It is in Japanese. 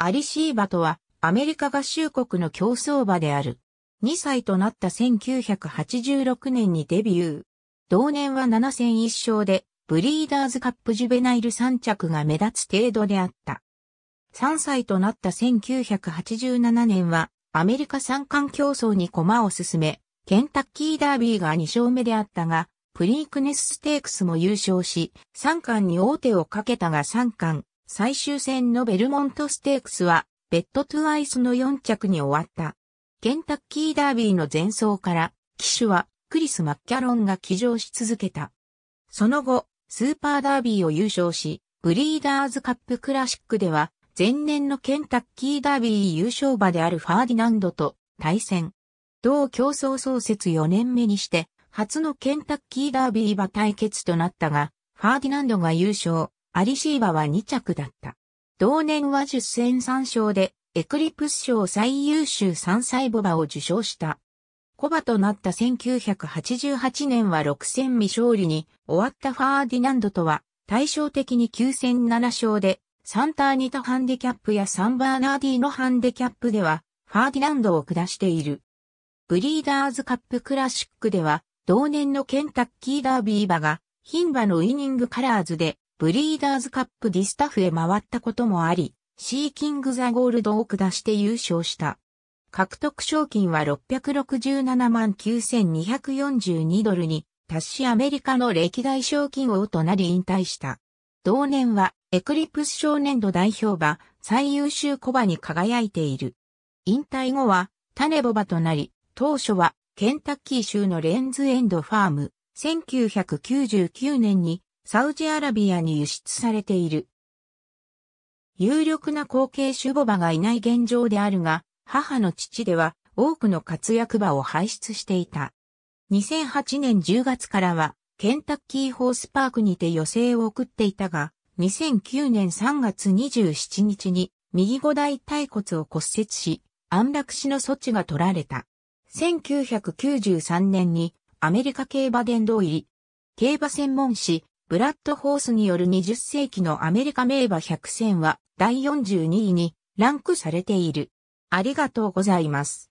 アリシーバとは、アメリカ合衆国の競争馬である。2歳となった1986年にデビュー。同年は7戦1勝で、ブリーダーズカップジュベナイル3着が目立つ程度であった。3歳となった1987年は、アメリカ三冠競争に駒を進め、ケンタッキーダービーが2勝目であったが、プリークネスステークスも優勝し、三冠に王手をかけたが三冠、最終戦のベルモントステークスは、ベッドトゥアイスの4着に終わった。ケンタッキーダービーの前走から、騎手はクリス・マッキャロンが騎乗し続けた。その後、スーパーダービーを優勝し、ブリーダーズカップクラシックでは、前年のケンタッキーダービー優勝馬であるファーディナンドと対戦。同競争創設4年目にして、初のケンタッキーダービー馬対決となったが、ファーディナンドが優勝、アリシーバは2着だった。同年は10戦3勝で、エクリプス賞最優秀3歳ボバを受賞した。コバとなった1988年は6戦未勝利に終わったファーディナンドとは対照的に9戦7勝でサンターニタハンデキャップやサンバーナーディのハンデキャップではファーディナンドを下している。ブリーダーズカップクラシックでは同年のケンタッキーダービー馬がン馬のウィニングカラーズでブリーダーズカップディスタフへ回ったこともあり、シーキングザゴールドを下して優勝した。獲得賞金は667万9242ドルに達しアメリカの歴代賞金王となり引退した。同年はエクリプス少年度代表馬最優秀コバに輝いている。引退後は種ボバとなり、当初はケンタッキー州のレンズエンドファーム1999年にサウジアラビアに輸出されている。有力な後継種母馬がいない現状であるが、母の父では多くの活躍馬を輩出していた。2008年10月からは、ケンタッキーホースパークにて予定を送っていたが、2009年3月27日に右五大腿骨を骨折し、安楽死の措置が取られた。1993年にアメリカ競馬殿堂入り、競馬専門誌ブラッドホースによる20世紀のアメリカ名馬100選は第42位にランクされている。ありがとうございます。